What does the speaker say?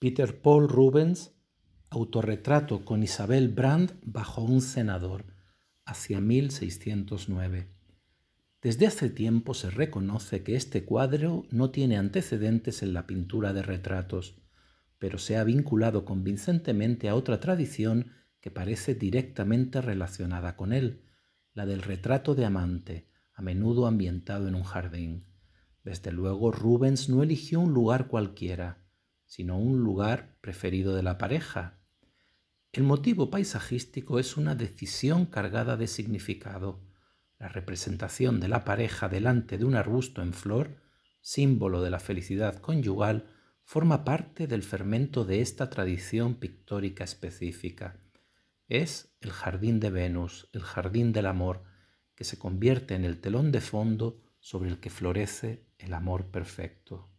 Peter Paul Rubens, autorretrato con Isabel Brand bajo un senador, hacia 1609. Desde hace tiempo se reconoce que este cuadro no tiene antecedentes en la pintura de retratos, pero se ha vinculado convincentemente a otra tradición que parece directamente relacionada con él, la del retrato de amante, a menudo ambientado en un jardín. Desde luego Rubens no eligió un lugar cualquiera, sino un lugar preferido de la pareja. El motivo paisajístico es una decisión cargada de significado, la representación de la pareja delante de un arbusto en flor, símbolo de la felicidad conyugal, forma parte del fermento de esta tradición pictórica específica. Es el jardín de Venus, el jardín del amor, que se convierte en el telón de fondo sobre el que florece el amor perfecto.